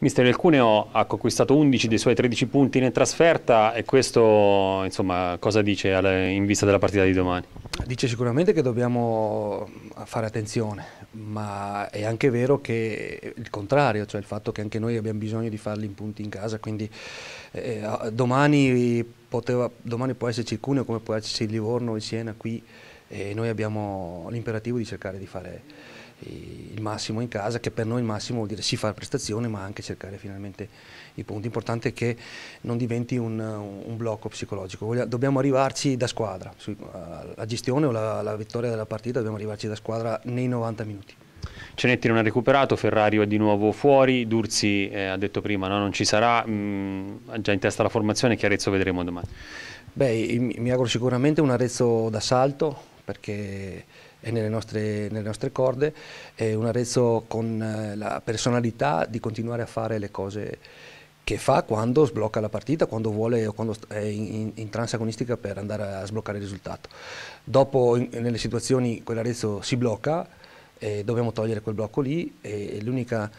Mister, il Cuneo ha conquistato 11 dei suoi 13 punti in trasferta e questo insomma, cosa dice in vista della partita di domani? Dice sicuramente che dobbiamo fare attenzione, ma è anche vero che il contrario, cioè il fatto che anche noi abbiamo bisogno di farli in punti in casa, quindi eh, eh domani, poteva, domani può esserci il Cuneo come può esserci il Livorno, il Siena qui e noi abbiamo l'imperativo di cercare di fare il massimo in casa, che per noi il massimo vuol dire sì fare prestazione ma anche cercare finalmente i punti. L'importante è che non diventi un, un blocco psicologico, dobbiamo arrivarci da squadra, la gestione o la, la vittoria della partita dobbiamo arrivarci da squadra nei 90 minuti. Cenetti non ha recuperato, Ferrario è di nuovo fuori, Durzi eh, ha detto prima no, non ci sarà, mh, mm, già in testa la formazione, che Arezzo vedremo domani? Beh, mi auguro sicuramente un Arezzo d'assalto perché e nelle nostre, nelle nostre corde, è un Arezzo con eh, la personalità di continuare a fare le cose che fa quando sblocca la partita, quando vuole o quando è in, in transagonistica per andare a sbloccare il risultato. Dopo in, nelle situazioni quell'Arezzo si blocca, e eh, dobbiamo togliere quel blocco lì e l'unica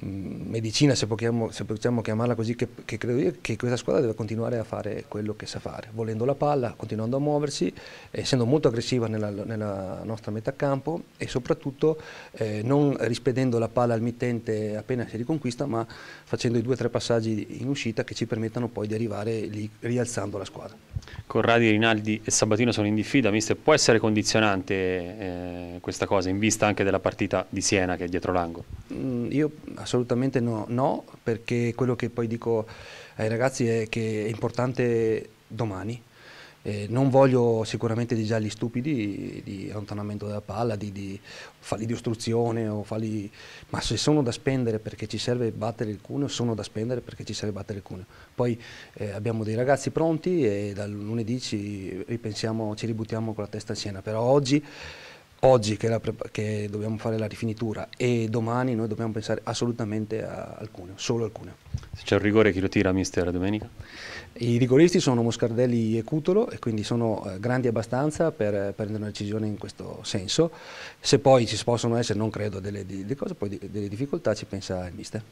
medicina, se possiamo, se possiamo, chiamarla così, che, che, credo io che questa squadra deve continuare a fare quello che sa fare, volendo la palla, continuando a muoversi, essendo molto aggressiva nella, nella nostra metà campo e soprattutto eh, non rispedendo la palla al mittente appena si riconquista, ma facendo i due o tre passaggi in uscita che ci permettano poi di arrivare lì rialzando la squadra. Corradi, Rinaldi e Sabatino sono in diffida, mister, può essere condizionante eh, questa cosa in vista anche della partita di Siena che è dietro l'angolo? Mm, io assolutamente no, no, perché quello che poi dico ai ragazzi è che è importante domani eh, non voglio sicuramente dei gialli stupidi di allontanamento della palla, di, di falli di ostruzione, falli... ma se sono da spendere perché ci serve battere il cuneo, sono da spendere perché ci serve battere il cuneo. Poi eh, abbiamo dei ragazzi pronti e dal lunedì ci, ci ributtiamo con la testa a Siena, però oggi oggi che, che, dobbiamo fare la rifinitura e domani noi dobbiamo pensare assolutamente a alcune, solo alcune. Se c'è un rigore chi lo tira, mister, domenica? I rigoristi sono Moscardelli e Cutolo e quindi sono eh, grandi abbastanza per eh, prendere una decisione in questo senso. Se poi ci possono essere, non credo, delle, delle cose, poi delle difficoltà ci pensa il mister.